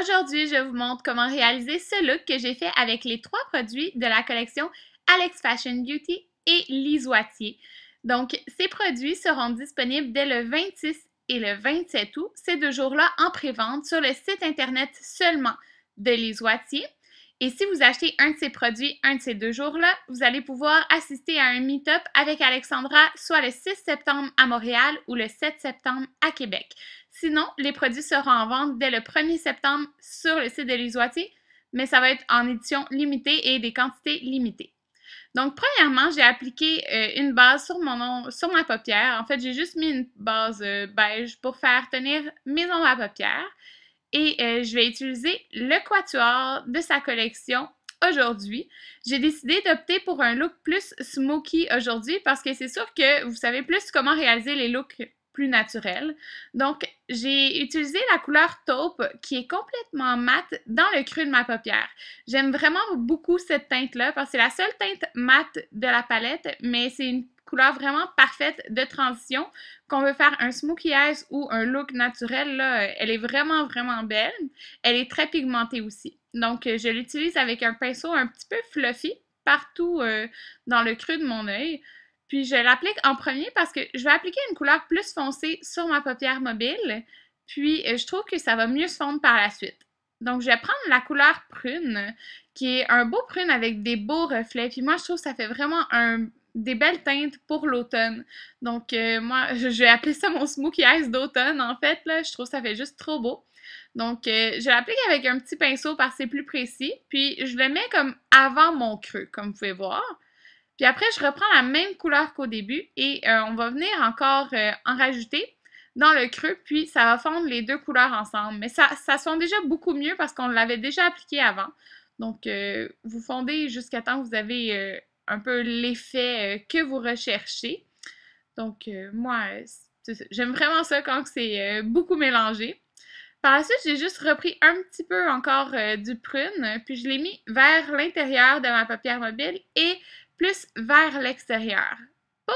Aujourd'hui, je vous montre comment réaliser ce look que j'ai fait avec les trois produits de la collection Alex Fashion Beauty et Lise Donc, ces produits seront disponibles dès le 26 et le 27 août, ces deux jours-là en pré-vente sur le site internet seulement de Lise Et si vous achetez un de ces produits un de ces deux jours-là, vous allez pouvoir assister à un meet-up avec Alexandra, soit le 6 septembre à Montréal ou le 7 septembre à Québec. Sinon, les produits seront en vente dès le 1er septembre sur le site de l'Isoitier, mais ça va être en édition limitée et des quantités limitées. Donc, premièrement, j'ai appliqué euh, une base sur mon sur ma paupière. En fait, j'ai juste mis une base euh, beige pour faire tenir mes ombres à paupières. Et euh, je vais utiliser le quatuor de sa collection aujourd'hui. J'ai décidé d'opter pour un look plus smoky aujourd'hui parce que c'est sûr que vous savez plus comment réaliser les looks plus naturel. Donc, j'ai utilisé la couleur taupe qui est complètement mate dans le creux de ma paupière. J'aime vraiment beaucoup cette teinte-là parce que c'est la seule teinte mate de la palette, mais c'est une couleur vraiment parfaite de transition. Qu'on veut faire un smokey eyes ou un look naturel, là, elle est vraiment, vraiment belle. Elle est très pigmentée aussi. Donc, je l'utilise avec un pinceau un petit peu fluffy partout euh, dans le creux de mon œil. Puis je l'applique en premier parce que je vais appliquer une couleur plus foncée sur ma paupière mobile. Puis euh, je trouve que ça va mieux se fondre par la suite. Donc je vais prendre la couleur prune, qui est un beau prune avec des beaux reflets. Puis moi je trouve que ça fait vraiment un, des belles teintes pour l'automne. Donc euh, moi je, vais appeler ça mon smokey eyes d'automne en fait. je trouve que ça fait juste trop beau. Donc, euh, je l'applique avec un petit pinceau parce que c'est plus précis. Puis, je le mets comme avant mon creux, comme vous pouvez voir. Puis après, je reprends la même couleur qu'au début et euh, on va venir encore euh, en rajouter dans le creux, puis ça va fondre les deux couleurs ensemble. Mais ça, ça fond déjà beaucoup mieux parce qu'on l'avait déjà appliqué avant. Donc, euh, vous fondez jusqu'à temps que vous avez un peu l'effet que vous recherchez. Donc, moi, j'aime vraiment ça quand c'est beaucoup mélangé. Par la suite, j'ai juste repris un petit peu encore du prune, puis je l'ai mis vers l'intérieur de ma paupière mobile et plus vers l'extérieur. Pas,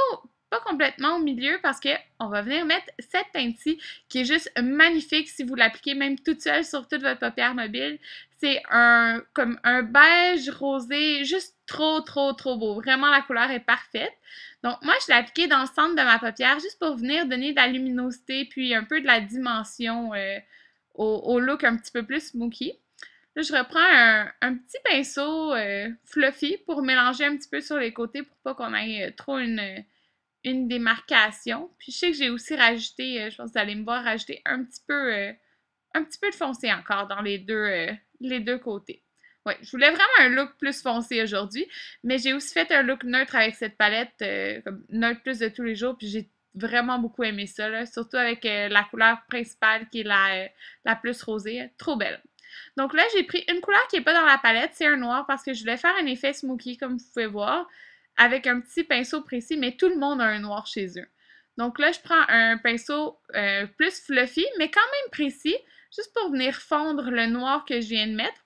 pas complètement au milieu parce que on va venir mettre cette teinte-ci qui est juste magnifique si vous l'appliquez même toute seule sur toute votre paupière mobile. C'est un comme un beige rosé, juste trop, trop, trop beau. Vraiment, la couleur est parfaite. Donc, moi, je l'ai appliquée dans le centre de ma paupière juste pour venir donner de la luminosité puis un peu de la dimension euh, au, look un petit peu plus smoky je reprends un, petit pinceau euh, fluffy pour mélanger un petit peu sur les côtés pour pas qu'on ait euh, trop une, euh, une démarcation. Puis je sais que j'ai aussi rajouté, je pense que vous allez me voir rajouter un petit peu, un petit peu de foncé encore dans les deux, les deux côtés. Ouais, je voulais vraiment un look plus foncé aujourd'hui, mais j'ai aussi fait un look neutre avec cette palette, comme neutre plus de tous les jours, puis j'ai vraiment beaucoup aimé ça, surtout avec la couleur principale qui est la, la plus rosée. Trop belle! Donc là, j'ai pris une couleur qui n'est pas dans la palette, c'est un noir parce que je voulais faire un effet smoky comme vous pouvez voir, avec un petit pinceau précis, mais tout le monde a un noir chez eux. Donc là, je prends un pinceau euh, plus fluffy, mais quand même précis, juste pour venir fondre le noir que je viens de mettre.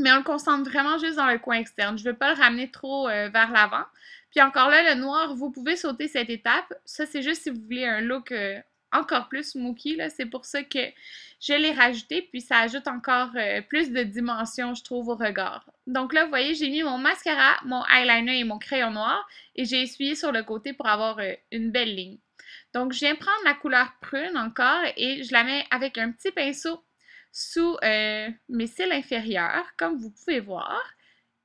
Mais on le concentre vraiment juste dans le coin externe. Je ne veux pas le ramener trop euh, vers l'avant. Puis encore là, le noir, vous pouvez sauter cette étape. Ça, c'est juste si vous voulez un look euh, encore plus Mookie. C'est pour ça que je l'ai rajouté, puis ça ajoute encore euh, plus de dimension, je trouve, au regard. Donc là, vous voyez, j'ai mis mon mascara, mon eyeliner et mon crayon noir, et j'ai essuyé sur le côté pour avoir euh, une belle ligne. Donc, je viens prendre la couleur prune encore, et je la mets avec un petit pinceau sous euh, mes cils inférieurs, comme vous pouvez voir.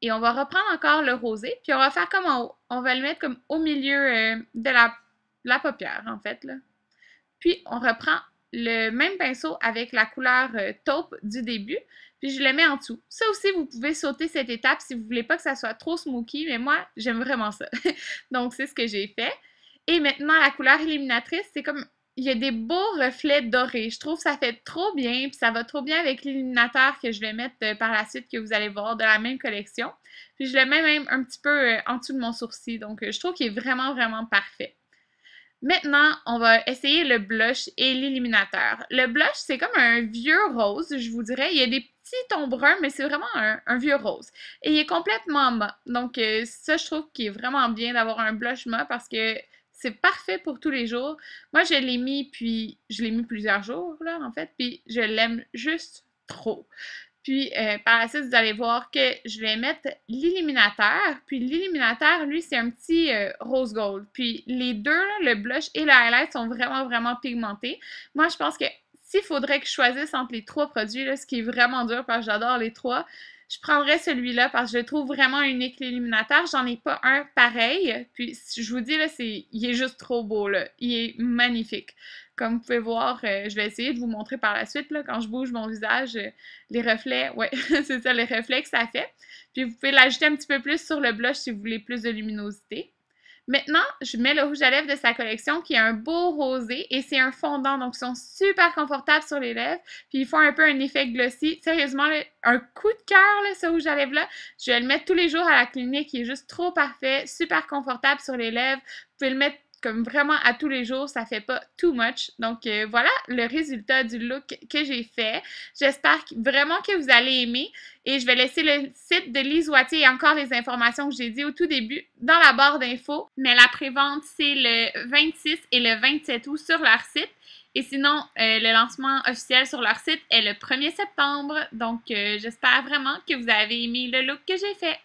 Et on va reprendre encore le rosé, puis on va faire comme On va le mettre comme au milieu de la, la paupière, en fait, là. Puis on reprend le même pinceau avec la couleur euh, taupe du début, puis je le mets en dessous. Ça aussi, vous pouvez sauter cette étape si vous voulez pas que ça soit trop smoky, mais moi, j'aime vraiment ça. Donc, c'est ce que j'ai fait. Et maintenant, la couleur illuminatrice, c'est comme... Il y a des beaux reflets dorés. Je trouve que ça fait trop bien, puis ça va trop bien avec l'illuminateur que je vais mettre euh, par la suite, que vous allez voir, de la même collection. Puis je le mets même un petit peu euh, en dessous de mon sourcil. Donc, je trouve qu'il est vraiment, vraiment parfait. Maintenant, on va essayer le blush et l'illuminateur. Le blush, c'est comme un vieux rose, je vous dirais. Il y a des petits tons bruns, mais c'est vraiment un, vieux rose. Et il est complètement mat. Donc, euh, ça, je trouve qu'il est vraiment bien d'avoir un blush mat parce que c'est parfait pour tous les jours. Moi, je l'ai mis, puis je l'ai mis plusieurs jours, là, en fait, puis je l'aime juste trop. Puis euh, par la suite, vous allez voir que je vais mettre l'illuminateur. Puis l'illuminateur, lui, c'est un petit euh, rose gold. Puis les deux, le blush et le highlight, sont vraiment, vraiment pigmentés. Moi, je pense que s'il faudrait que je choisisse entre les trois produits, ce qui est vraiment dur parce que j'adore les trois, je prendrais celui-là parce que je le trouve vraiment unique, l'illuminateur, J'en ai pas un pareil. Puis, je vous dis, là, c'est, il est juste trop beau, là. Il est magnifique. Comme vous pouvez voir, euh, je vais essayer de vous montrer par la suite, là, quand je bouge mon visage, euh, les reflets, ouais, c'est ça, les reflets que ça fait. Puis, vous pouvez l'ajouter un petit peu plus sur le blush si vous voulez plus de luminosité. Maintenant, je mets le rouge à lèvres de sa collection qui est un beau rosé et c'est un fondant, donc ils sont super confortables sur les lèvres. Puis ils font un peu un effet glossy. Sérieusement, un coup de cœur, ce rouge à lèvres-là. Je vais le mettre tous les jours à la clinique. Il est juste trop parfait, super confortable sur les lèvres. Vous pouvez le mettre comme vraiment à tous les jours, ça fait pas too much. Donc euh, voilà le résultat du look que j'ai fait. J'espère vraiment que vous allez aimer et je vais laisser le site de Lise Wattier et encore les informations que j'ai dit au tout début dans la barre d'infos. Mais la prévente c'est le 26 et le 27 août sur leur site. Et sinon, euh, le lancement officiel sur leur site est le 1er septembre. Donc, euh, j'espère vraiment que vous avez aimé le look que j'ai fait.